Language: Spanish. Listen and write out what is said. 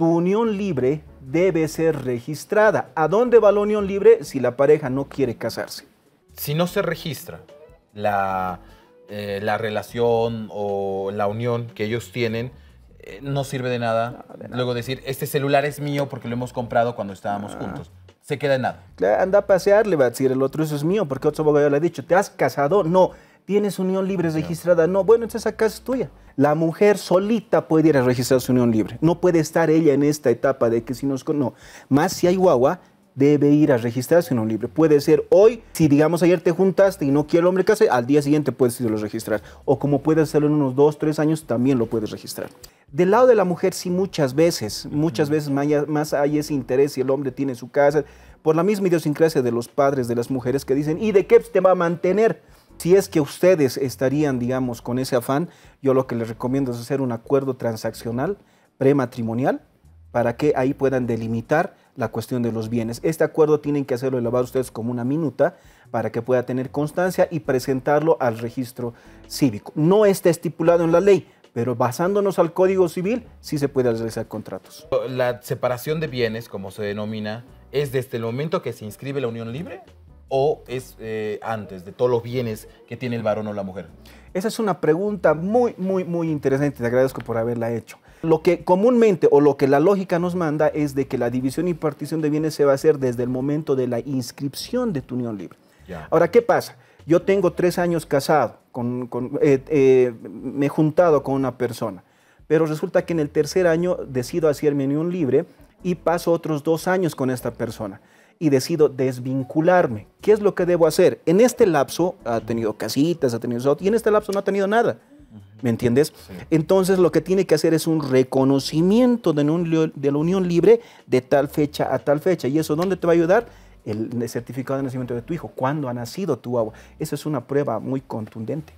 tu unión libre debe ser registrada. ¿A dónde va la unión libre si la pareja no quiere casarse? Si no se registra la, eh, la relación o la unión que ellos tienen, eh, no sirve de nada. Luego decir, este celular es mío porque lo hemos comprado cuando estábamos ah. juntos. Se queda en nada. anda a pasear, le va a decir el otro, eso es mío, porque otro abogado le ha dicho, ¿te has casado? No tienes unión libre registrada. No, bueno, entonces casa es tuya. La mujer solita puede ir a registrar su unión libre. No puede estar ella en esta etapa de que si nos... No, más si hay guagua, debe ir a registrar su unión libre. Puede ser hoy, si digamos ayer te juntaste y no quiere el hombre que al día siguiente puedes irlo a registrar. O como puede hacerlo en unos dos, tres años, también lo puedes registrar. Del lado de la mujer, sí, muchas veces, muchas veces más, más hay ese interés y el hombre tiene su casa, por la misma idiosincrasia de los padres de las mujeres que dicen, ¿y de qué te va a mantener? Si es que ustedes estarían, digamos, con ese afán, yo lo que les recomiendo es hacer un acuerdo transaccional prematrimonial para que ahí puedan delimitar la cuestión de los bienes. Este acuerdo tienen que hacerlo elevar ustedes como una minuta para que pueda tener constancia y presentarlo al registro cívico. No está estipulado en la ley, pero basándonos al Código Civil sí se puede realizar contratos. La separación de bienes, como se denomina, es desde el momento que se inscribe la unión libre o es eh, antes de todos los bienes que tiene el varón o la mujer? Esa es una pregunta muy, muy, muy interesante. Te agradezco por haberla hecho. Lo que comúnmente o lo que la lógica nos manda es de que la división y partición de bienes se va a hacer desde el momento de la inscripción de tu unión libre. Ahora, ¿qué pasa? Yo tengo tres años casado, con, eh, eh, me he juntado con una persona, pero resulta que en el tercer año decido hacer mi unión libre y paso otros dos años con esta persona y decido desvincularme. ¿Qué es lo que debo hacer? En este lapso ha tenido casitas, ha tenido y en este lapso no ha tenido nada. ¿Me entiendes? Entonces lo que tiene que hacer es un reconocimiento de, de la unión libre de tal fecha a tal fecha. ¿Y eso dónde te va a ayudar? El certificado de nacimiento de tu hijo. ¿Cuándo ha nacido tu agua? Esa es una prueba muy contundente.